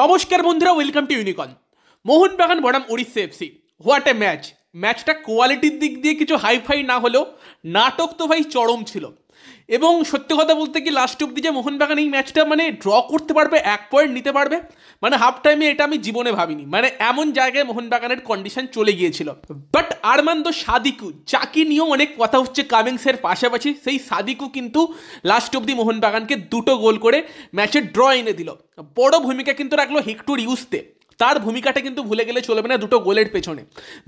নমস্কার বন্ধুরা welcome to ইউনিকন মোহনবাগান বনাম Odisha FC what a match ম্যাচটা কোয়ালিটির দিক দিয়ে কিছু হাইফাই না হলেও নাটক তো ভাই চরম ছিল এবং সত্যি কথা বলতে কি লাস্ট অব্দি যে মোহনবাগান এই ম্যাচটা মানে ড্র করতে পারবে এক পয়েন্ট নিতে পারবে মানে হাফ টাইমে এটা আমি জীবনে ভাবিনি মানে এমন জায়গায় মোহনবাগানের কন্ডিশন চলে গিয়েছিল বাট আরমান্দ সাদিকু যাকে নিয়েও অনেক কথা হচ্ছে কামিংসের পাশাপাশি সেই সাদিকু কিন্তু লাস্ট অব্দি মোহনবাগানকে দুটো গোল করে ম্যাচের ড্র এনে দিল বড় ভূমিকা কিন্তু রাখলো হেক্টর ইউসতে তার ভূমিকাটা কিন্তু ভুলে গেলে চলবে না দুটো গোলের পেছনে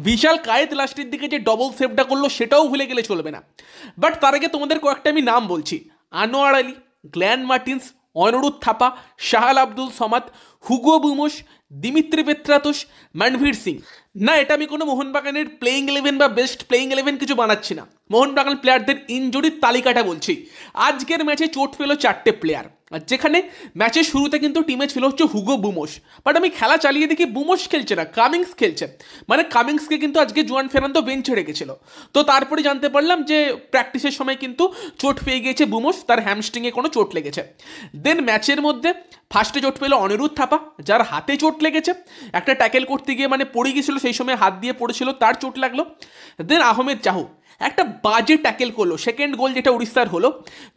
বিশাল কায়েত লাস্টের দিকে যে ডবল সেভটা করলো সেটাও ভুলে গেলে চলবে না বাট তার আগে তোমাদের কয়েকটা আমি নাম বলছি Anwar Ali Glan Martins Anirudh Thapa Sahal Abdul Samad Hugo Boumous Dimitri Petratos Manvir Singh না এটা আমি কোনো মোহনবাগানের প্লেইং ইলেভেন বা বেস্ট প্লেইং ইলেভেন কিছু বানাচ্ছি না মোহনবাগান প্লেয়ারদের ইনজুরির তালিকাটা বলছি আজকের ম্যাচে চোট পেল চারটে প্লেয়ার যেখানে ম্যাচের শুরুতে কিন্তু টিমে ছিল হচ্ছে হুগো বুমোস বাট আমি খেলা চালিয়ে দেখি বুমোস খেলছে না কামিংস খেলছে মানে কামিংসকে কিন্তু আজকে জোয়ান ফেরান্দো বেঞ্চে রেখেছিল তো তারপরে জানতে পারলাম যে প্র্যাকটিসের সময় কিন্তু চোট পেয়ে গিয়েছে বুমোস তার হ্যামস্ট্রিংয়ে কোনো চোট লেগেছে দেন ম্যাচের মধ্যে ফার্স্টে চোট পেল অনিরুদ্ধ থাপা যার হাতে চোট লেগেছে একটা ট্যাকেল করতে গিয়ে মানে পড়ে গিয়েছিল সেই সময় হাত দিয়ে পড়েছিল তার চোট লাগলো দেন আহমেদ চাহু একটা বাজে ট্যাকেল করলো সেকেন্ড গোল যেটা উড়িষ্যার হলো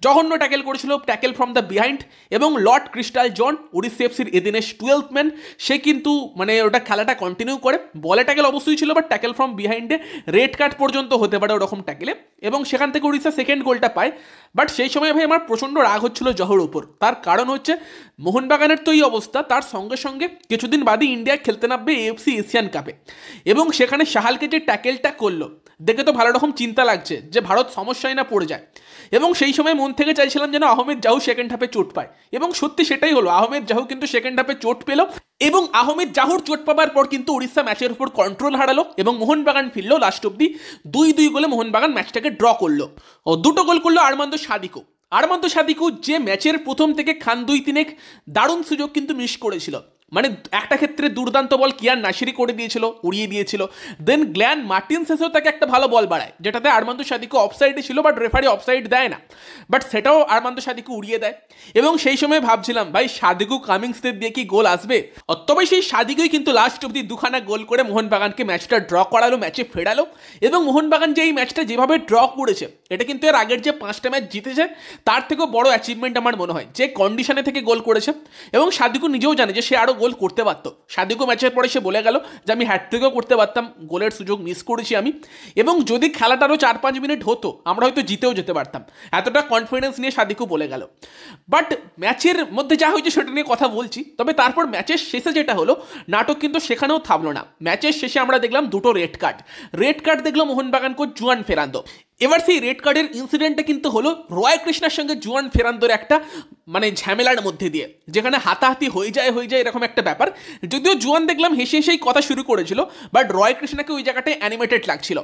জঘন্য ট্যাকেল করেছিল ট্যাকেল ফ্রম দ্য বিহাইন্ড এবং লর্ড ক্রিস্টাল জন উড়িষ্যা এফসির এদিনেশ টুয়েলথ ম্যান সে কিন্তু মানে ওটা খেলাটা কন্টিনিউ করে বলে ট্যাকেল অবশ্যই ছিল বাট ট্যাকেল ফ্রম বিহাইন্ডে রেড কার্ড পর্যন্ত হতে পারে ওরকম ট্যাকেলে এবং সেখান থেকে উড়িষ্যা সেকেন্ড গোলটা পায় বাট সেই সময় ভাই আমার প্রচণ্ড রাগ হচ্ছিল জহর ওপর তার কারণ হচ্ছে মোহনবাগানের তো এই অবস্থা তার সঙ্গে সঙ্গে কিছুদিন বাদে ইন্ডিয়া খেলতে নামবে এফসি এশিয়ান কাপে এবং সেখানে শাহালকে যে ট্যাকেলটা করলো দেখে তো ভালো রকম চিন্তা লাগছে যে ভারত সমস্যায় না পড়ে যায় এবং সেই সময় মন থেকে চাইছিলাম যেন আহমেদ জাহু সেকেন্ড হাফে চোট পায় এবং সত্যি সেটাই হলো আহমেদ জাহু কিন্তু সেকেন্ড হাফে চোট পেল এবং আহমেদ জাহর চোট পাবার পর কিন্তু উড়িষ্যা ম্যাচের উপর কন্ট্রোল হারালো এবং মোহনবাগান ফিরলো লাস্ট অব্দি দুই দুই গোলে মোহনবাগান ম্যাচটাকে ড্র করলো ও দুটো গোল করলো আরমান্দ সাদিকো আরমান্দ সাদিকু যে ম্যাচের প্রথম থেকে খান দুই তিনেক দারুণ সুযোগ কিন্তু মিস করেছিল মানে একটা ক্ষেত্রে দুর্দান্ত বল কিয়ান নাসিরি করে দিয়েছিল উড়িয়ে দিয়েছিল দেন গ্ল্যান মার্টিন তাকে একটা ভালো বল বাড়ায় যেটাতে আরমান্ত সাদিকে অফসাইডে ছিল বাট রেফারি অফসাইড দেয় না বাট সেটাও আরমান্ত সাদিকে উড়িয়ে দেয় এবং সেই সময় ভাবছিলাম ভাই সাদিকু কামিংসদের দিয়ে কি গোল আসবে তবে সেই সাদিকুই কিন্তু লাস্ট অব্দি দুখানা গোল করে মোহনবাগানকে ম্যাচটা ড্র করালো ম্যাচে ফেরালো এবং মোহনবাগান যে এই ম্যাচটা যেভাবে ড্র করেছে এটা কিন্তু এর আগের যে পাঁচটা ম্যাচ জিতেছে তার থেকেও বড় অ্যাচিভমেন্ট আমার মনে হয় যে কন্ডিশনে থেকে গোল করেছে এবং সাদিকু নিজেও জানে যে সে আরও গোল করতে পারতো সাদিকু ম্যাচের পরে সে বলে গেল যে আমি থেকেও করতে পারতাম গোলের সুযোগ মিস করেছি আমি এবং যদি খেলাটা আরও চার পাঁচ মিনিট হতো আমরা হয়তো জিতেও যেতে পারতাম এতটা কনফিডেন্স নিয়ে সাদিকু বলে গেল বাট ম্যাচের মধ্যে যা হয়েছে সেটা নিয়ে কথা বলছি তবে তারপর ম্যাচের শেষে যেটা হলো নাটক কিন্তু সেখানেও থামলো না ম্যাচের শেষে আমরা দেখলাম দুটো রেড কার্ড রেড কার্ড দেখলো মোহনবাগান কোচ জুয়ান ফেরান্দ এবার সেই রেড রেড কার্ডের ইনসিডেন্টটা কিন্তু হলো রয় কৃষ্ণার সঙ্গে জুয়ান ফেরান্দোর একটা মানে ঝামেলার মধ্যে দিয়ে যেখানে হাতাহাতি হয়ে যায় হয়ে যায় এরকম একটা ব্যাপার যদিও জুয়ান দেখলাম হেসে হেসেই কথা শুরু করেছিল বাট রয় কৃষ্ণাকে ওই জায়গাটায় অ্যানিমেটেড লাগছিল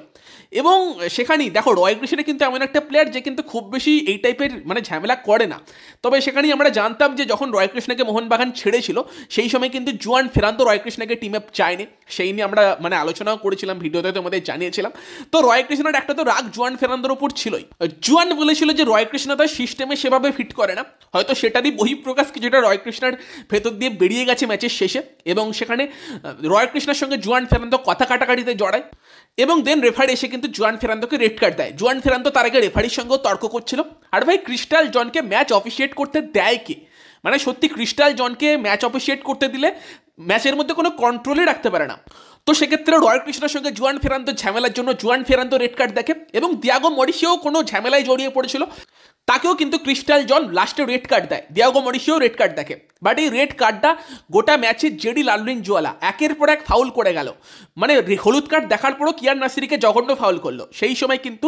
এবং সেখানেই দেখো রয় কৃষ্ণা কিন্তু এমন একটা প্লেয়ার যে কিন্তু খুব বেশি এই টাইপের মানে ঝামেলা করে না তবে সেখানেই আমরা জানতাম যে যখন রয় কৃষ্ণাকে মোহনবাগান ছেড়েছিল সেই সময় কিন্তু জুয়ান ফেরান্তো রয় কৃষ্ণাকে টিমে চায়নি সেই নিয়ে আমরা মানে আলোচনাও করেছিলাম ভিডিওতে তোমাদের জানিয়েছিলাম তো রয় কৃষ্ণার একটা তো রাগ জুয়ান ফেরান্তর উপর ছিলই জুয়ান বলেছিল যে রয় কৃষ্ণ তার সিস্টেমে সেভাবে ফিট করে না হয়তো সেটারই বহিঃপ্রকাশ কিছুটা রয় কৃষ্ণার ভেতর দিয়ে বেরিয়ে গেছে ম্যাচের শেষে এবং সেখানে রয় কৃষ্ণার সঙ্গে জুয়ান ফেরান্ত কথা কাটাকাটিতে জড়ায় এবং দেন রেফারি এসে কিন্তু জুয়ান ফেরান্তকে রেড কার্ড দেয় জুয়ান ফেরান্ত তার আগে রেফারির সঙ্গেও তর্ক করছিল আর ভাই ক্রিস্টাল জনকে ম্যাচ অফিসিয়েট করতে দেয় কে মানে সত্যি ক্রিস্টাল জনকে ম্যাচ অফিসিয়েট করতে দিলে ম্যাচের মধ্যে কোনো কন্ট্রোলই রাখতে পারে না তো সেক্ষেত্রে রয় কৃষ্ণের সঙ্গে জুয়ান ফেরান্ত ঝামেলার জন্য জুয়ান ফেরান্ত রেড কার্ড দেখে এবং দিয়াগো মরিসিও কোনো ঝামেলায় জড়িয়ে পড়েছিল তাকেও কিন্তু ক্রিস্টাল জন লাস্টে রেড কার্ড দেয় দিয়াগো মরিসিও রেড কার্ড দেখে বাট এই রেড কার্ডটা গোটা ম্যাচে জেডি লালুইন জোয়ালা একের পর এক ফাউল করে গেল মানে হলুদ কার্ড দেখার পরও কিয়ার নাসিরিকে জঘন্য ফাউল করলো সেই সময় কিন্তু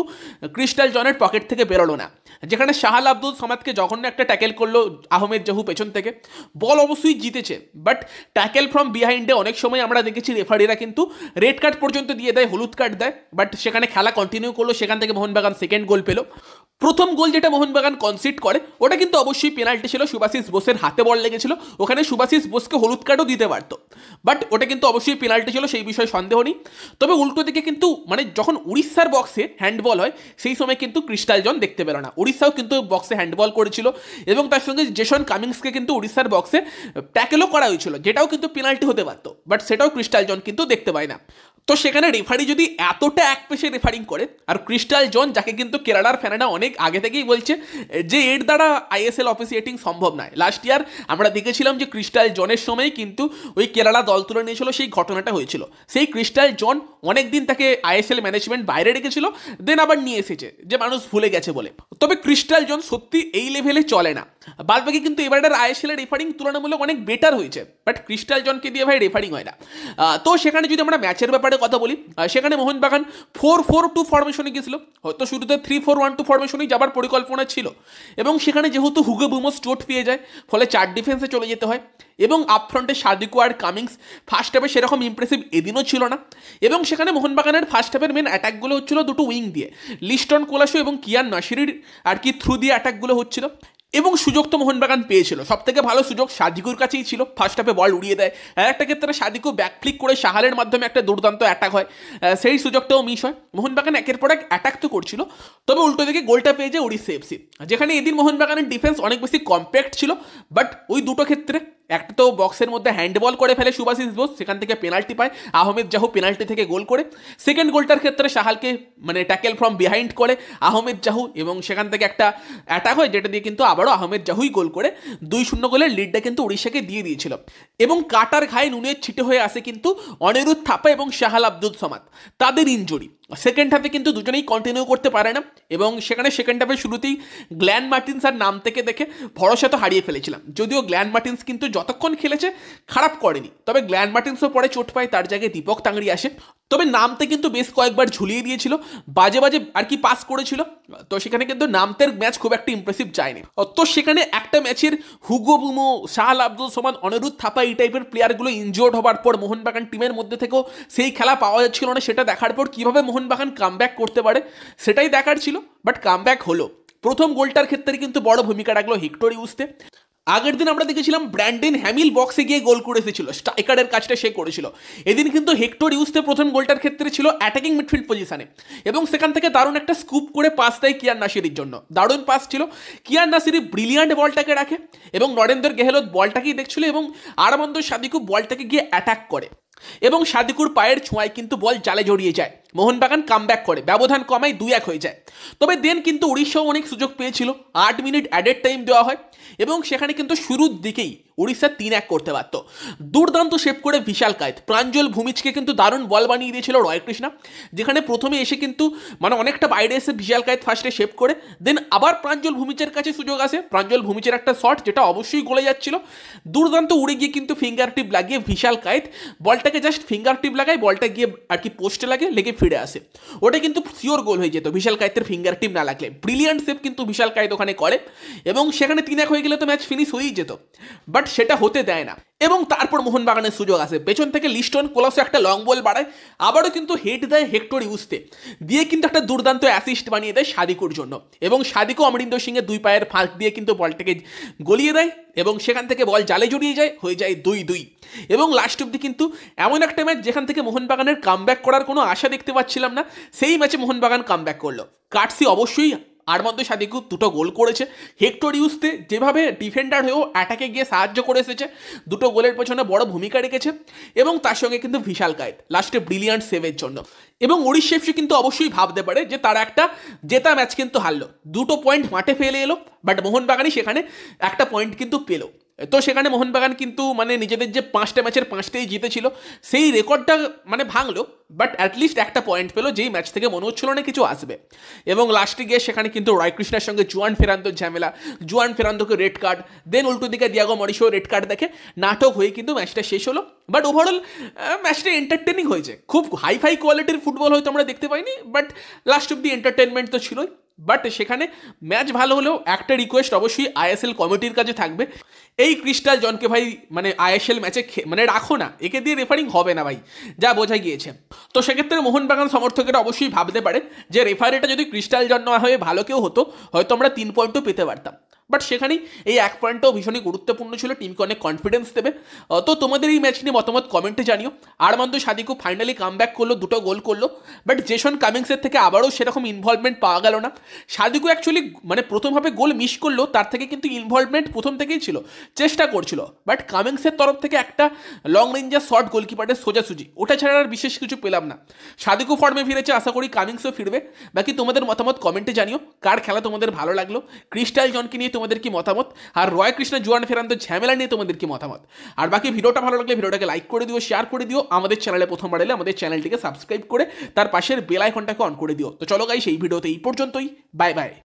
ক্রিস্টাল জনের পকেট থেকে বেরোলো না যেখানে শাহাল আব্দুল সমাদকে জঘন্য একটা ট্যাকেল করলো আহমেদ জাহু পেছন থেকে বল অবশ্যই জিতেছে বাট ট্যাকেল ফ্রম বিহাইন্ডে অনেক সময় আমরা দেখেছি রেফারিরা কিন্তু রেড কার্ড পর্যন্ত দিয়ে দেয় হলুদ কার্ড দেয় বাট সেখানে খেলা কন্টিনিউ করলো সেখান থেকে মোহনবাগান সেকেন্ড গোল পেলো প্রথম গোল যেটা মোহন মোহনবাগান কনসিড করে ওটা কিন্তু অবশ্যই পেনাল্টি ছিল সুভাশিস বোসের হাতে বল লেগেছিল ওখানে সুভাশিস বোসকে হলুদ কার্ডও দিতে পারত বাট ওটা কিন্তু অবশ্যই পেনাল্টি ছিল সেই বিষয়ে সন্দেহ নেই তবে উল্টো দিকে কিন্তু মানে যখন উড়িষ্যার বক্সে হ্যান্ডবল হয় সেই সময় কিন্তু ক্রিস্টাল জন দেখতে পেল না উড়িষ্যাও কিন্তু বক্সে হ্যান্ডবল করেছিল এবং তার সঙ্গে জেসন কামিংসকে কিন্তু উড়িষ্যার বক্সে ট্যাকেলও করা হয়েছিল যেটাও কিন্তু পেনাল্টি হতে পারত বাট সেটাও ক্রিস্টাল জন কিন্তু দেখতে পায় না তো সেখানে রেফারি যদি এতটা এক পেশে রেফারিং করে আর ক্রিস্টাল জন যাকে কিন্তু কেরালার ফ্যানেরা অনেক আগে থেকেই বলছে যে এর দ্বারা আইএসএল অফিসিয়েটিং সম্ভব নয় লাস্ট ইয়ার আমরা দেখেছিলাম যে ক্রিস্টাল জনের সময় কিন্তু ওই কেরালা দল তুলে নিয়েছিল সেই ঘটনাটা হয়েছিল সেই ক্রিস্টাল জন অনেক দিন তাকে আইএসএল ম্যানেজমেন্ট বাইরে রেখেছিল দেন আবার নিয়ে এসেছে যে মানুষ ভুলে গেছে বলে তবে ক্রিস্টাল জন সত্যি এই লেভেলে চলে না বাদবাকি কিন্তু এবারের আইএসএলের রেফারিং তুলনামূলক অনেক বেটার হয়েছে বাট ক্রিস্টাল জনকে দিয়ে ভাই রেফারিং হয় না তো সেখানে যদি আমরা ম্যাচের ব্যাপারে ব্যাপারে কথা বলি সেখানে মোহনবাগান ফোর ফোর টু ফরমেশনে গিয়েছিল হয়তো শুরুতে থ্রি ফোর ওয়ান টু ফরমেশনেই যাবার পরিকল্পনা ছিল এবং সেখানে যেহেতু হুগো বুমোস চোট পেয়ে যায় ফলে চার ডিফেন্সে চলে যেতে হয় এবং আপ ফ্রন্টে সাদিকু আর কামিংস ফার্স্ট হাফে সেরকম ইমপ্রেসিভ এদিনও ছিল না এবং সেখানে মোহনবাগানের ফার্স্ট হাফের মেন অ্যাটাকগুলো হচ্ছিল দুটো উইং দিয়ে লিস্টন কোলাসু এবং কিয়ান নাসিরির আর কি থ্রু দিয়ে অ্যাটাকগুলো হচ্ছিল এবং সুযোগ তো মোহনবাগান পেয়েছিল সব থেকে ভালো সুযোগ সাদিকুর কাছেই ছিল ফার্স্ট হাফে বল উড়িয়ে দেয় আর একটা ক্ষেত্রে সাদিকু ব্যাকফ্লিক করে সাহারের মাধ্যমে একটা দুর্দান্ত অ্যাটাক হয় সেই সুযোগটাও মিস হয় মোহনবাগান একের পর এক অ্যাটাক তো করছিল তবে উল্টো দিকে গোলটা পেয়ে যায় উড়িষ্যা এফসি যেখানে এদিন মোহনবাগানের ডিফেন্স অনেক বেশি কম্প্যাক্ট ছিল বাট ওই দুটো ক্ষেত্রে একটা তো বক্সের মধ্যে হ্যান্ডবল করে ফেলে সুভাষিস বোস সেখান থেকে পেনাল্টি পায় আহমেদ জাহু পেনাল্টি থেকে গোল করে সেকেন্ড গোলটার ক্ষেত্রে সাহালকে মানে ট্যাকেল ফ্রম বিহাইন্ড করে আহমেদ জাহু এবং সেখান থেকে একটা অ্যাটাক হয় যেটা দিয়ে কিন্তু আবারও আহমেদ জাহুই গোল করে দুই শূন্য গোলের লিডটা কিন্তু উড়িষ্যাকে দিয়ে দিয়েছিল এবং কাটার ঘায়ে নুনের ছিটে হয়ে আসে কিন্তু অনিরুদ্ধ থাপা এবং শাহাল আব্দুল সমাদ তাদের ইঞ্জুরি সেকেন্ড হাফে কিন্তু দুজনেই কন্টিনিউ করতে পারে না এবং সেখানে সেকেন্ড হাফের শুরুতেই গ্ল্যান মার্টিন্স আর নাম থেকে দেখে ভরসা তো হারিয়ে ফেলেছিলাম যদিও গ্ল্যান মার্টিন্স কিন্তু যতক্ষণ খেলেছে খারাপ করেনি তবে গ্ল্যান মার্টিন্সও পরে চোট পায় তার জায়গায় দীপক তাংড়ি আসে তবে নামতে কিন্তু বেশ কয়েকবার ঝুলিয়ে দিয়েছিল বাজে বাজে আর কি পাস করেছিল তো সেখানে কিন্তু নামতের ম্যাচ খুব একটা ইমপ্রেসিভ যায়নি তো সেখানে একটা ম্যাচের হুগো বুমো শাহাল আব্দুল সোমান অনিরুদ্ধ থাপা এই টাইপের প্লেয়ারগুলো ইনজোর্ড হবার পর মোহনবাগান টিমের মধ্যে থেকেও সেই খেলা পাওয়া যাচ্ছিল না সেটা দেখার পর কীভাবে মোহনবাগান কামব্যাক করতে পারে সেটাই দেখার ছিল বাট কামব্যাক হলো প্রথম গোলটার ক্ষেত্রে কিন্তু বড় ভূমিকা রাখলো হিক্টোরি উসতে আগের দিন আমরা দেখেছিলাম ব্র্যান্ডেন হ্যামিল বক্সে গিয়ে গোল করে এসেছিল স্ট্রাইকারের কাজটা সে করেছিল এদিন কিন্তু হেক্টর ইউসতে প্রথম গোলটার ক্ষেত্রে ছিল অ্যাটাকিং মিডফিল্ড পজিশনে এবং সেখান থেকে দারুণ একটা স্কুপ করে পাস দেয় কিয়ান নাসিরির জন্য দারুণ পাস ছিল কিয়ান নাসিরি ব্রিলিয়ান্ট বলটাকে রাখে এবং নরেন্দ্র গেহলত বলটাকেই দেখছিল এবং আরামন্দ সাদিকু বলটাকে গিয়ে অ্যাটাক করে এবং সাদিকুর পায়ের ছোঁয়ায় কিন্তু বল জালে জড়িয়ে যায় মোহনবাগান ব্যাক করে ব্যবধান কমায় দুই এক হয়ে যায় তবে দেন কিন্তু উড়িষ্যাও অনেক সুযোগ পেয়েছিল আট মিনিট অ্যাডেড টাইম দেওয়া হয় এবং সেখানে কিন্তু শুরুর দিকেই উড়িষ্যা তিন এক করতে পারত দুর্দান্ত শেপ করে বিশাল কায়েত প্রাঞ্জল ভূমিজকে কিন্তু দারুণ বল বানিয়ে দিয়েছিল রয় কৃষ্ণা যেখানে প্রথমে এসে কিন্তু মানে অনেকটা বাইরে এসে বিশাল কায়েত ফার্স্টে শেপ করে দেন আবার প্রাঞ্জল ভূমিজের কাছে সুযোগ আসে প্রাঞ্জল ভূমিজের একটা শট যেটা অবশ্যই গলে যাচ্ছিল দুর্দান্ত উড়ে গিয়ে কিন্তু ফিঙ্গার টিপ লাগিয়ে বিশাল কায়েত বলটাকে জাস্ট ফিঙ্গার টিপ লাগায় বলটা গিয়ে আর কি পোস্টে লাগে লেগে ফিরে আসে ওটা কিন্তু সিওর গোল হয়ে যেত বিশাল কায়েতের ফিঙ্গার টিপ না লাগলে ব্রিলিয়ান্ট সেভ কিন্তু বিশাল কায়েত ওখানে করে এবং সেখানে তিন এক হয়ে গেলে তো ম্যাচ ফিনিশ হয়েই যেত বাট সেটা হতে দেয় না এবং তারপর মোহনবাগানের সুযোগ আসে পেছন থেকে লিস্টন কোলাসে একটা লং বল বাড়ায় আবারও কিন্তু হেড দেয় হেক্টর ইউজতে দিয়ে কিন্তু একটা দুর্দান্ত অ্যাসিস্ট বানিয়ে দেয় সাদিকুর জন্য এবং সাদিকু অমরিন্দর সিংয়ের দুই পায়ের ফাঁক দিয়ে কিন্তু বলটাকে গলিয়ে দেয় এবং সেখান থেকে বল জালে জড়িয়ে যায় হয়ে যায় দুই দুই এবং লাস্ট অব্দি কিন্তু এমন একটা ম্যাচ যেখান থেকে মোহনবাগানের কামব্যাক করার কোনো আশা দেখতে পাচ্ছিলাম না সেই ম্যাচে মোহনবাগান কামব্যাক করলো কাটসি অবশ্যই আর মধ্যে সাদিকু দুটো গোল করেছে হেক্টর ইউসতে যেভাবে ডিফেন্ডার হয়েও অ্যাটাকে গিয়ে সাহায্য করে এসেছে দুটো গোলের পেছনে বড় ভূমিকা রেখেছে এবং তার সঙ্গে কিন্তু ভিশাল কায়েদ লাস্টে ব্রিলিয়ান্ট সেভের জন্য এবং ওড়িশ এফসি কিন্তু অবশ্যই ভাবতে পারে যে তারা একটা জেতা ম্যাচ কিন্তু হারলো দুটো পয়েন্ট মাঠে ফেলে এলো বাট মোহনবাগানই সেখানে একটা পয়েন্ট কিন্তু পেলো তো সেখানে মোহনবাগান কিন্তু মানে নিজেদের যে পাঁচটা ম্যাচের পাঁচটাই জিতেছিল সেই রেকর্ডটা মানে ভাঙলো বাট অ্যাটলিস্ট একটা পয়েন্ট পেলো যেই ম্যাচ থেকে মনে হচ্ছিল না কিছু আসবে এবং লাস্টে গিয়ে সেখানে কিন্তু রায়কৃষ্ণের সঙ্গে জুয়ান ফেরান্তর ঝামেলা জুয়ান ফেরান্তকে রেড কার্ড দেন উল্টো দিকে দিয়াগো মরিশো রেড কার্ড দেখে নাটক হয়ে কিন্তু ম্যাচটা শেষ হলো বাট ওভারঅল ম্যাচটা এন্টারটেনিং হয়েছে খুব হাইফাই কোয়ালিটির ফুটবল হয়তো আমরা দেখতে পাইনি but last of the entertainment তো ছিলই বাট সেখানে ম্যাচ ভালো হলেও একটা রিকোয়েস্ট অবশ্যই আইএসএল কমিটির কাছে থাকবে এই ক্রিস্টাল জনকে ভাই মানে আইএসএল ম্যাচে মানে রাখো না একে দিয়ে রেফারিং হবে না ভাই যা বোঝা গিয়েছে তো সেক্ষেত্রে মোহনবাগান সমর্থকেরা অবশ্যই ভাবতে পারে যে রেফারিটা যদি ক্রিস্টাল জন না হয়ে ভালো কেউ হতো হয়তো আমরা তিন পয়েন্টও পেতে পারতাম বাট সেখানেই এই এক পয়েন্টটাও ভীষণই গুরুত্বপূর্ণ ছিল টিমকে অনেক কনফিডেন্স দেবে তো তোমাদের এই ম্যাচ নিয়ে মতামত কমেন্টে জানিও Armand Sadiku finally come back করলো দুটো গোল করলো বাট জেসন কামিংসের থেকে আবারও সেরকম ইনভলভমেন্ট পাওয়া গেল না সাদিকু অ্যাকচুয়ালি মানে প্রথমভাবে গোল মিস করলো তার থেকে কিন্তু ইনভলভমেন্ট প্রথম থেকেই ছিল চেষ্টা করছিল বাট কামিংসের তরফ থেকে একটা লং রেঞ্জের শর্ট গোলকিপারের সোজাসুজি ওটা ছাড়া আর বিশেষ কিছু পেলাম না সাদিকু ফর্মে ফিরেছে আশা করি কামিংসও ফিরবে বাকি তোমাদের মতামত কমেন্টে জানিও কার খেলা তোমাদের ভালো লাগলো ক্রিস্টাল জনকে নিয়ে তোমাদের কি মতামত আর রয় কৃষ্ণ জুয়ান ফেরান্ত ঝামেলা নিয়ে তোমাদের কি মতামত আর বাকি ভিডিওটা ভালো লাগলে ভিডিওটাকে লাইক করে দিও শেয়ার করে দিও আমাদের চ্যানেলে প্রথম বাড়লে আমাদের চ্যানেলটিকে সাবস্ক্রাইব করে তার পাশের বেল আইকনটাকে অন করে দিও তো চলো গাই সেই ভিডিওতে এই পর্যন্তই বাই বাই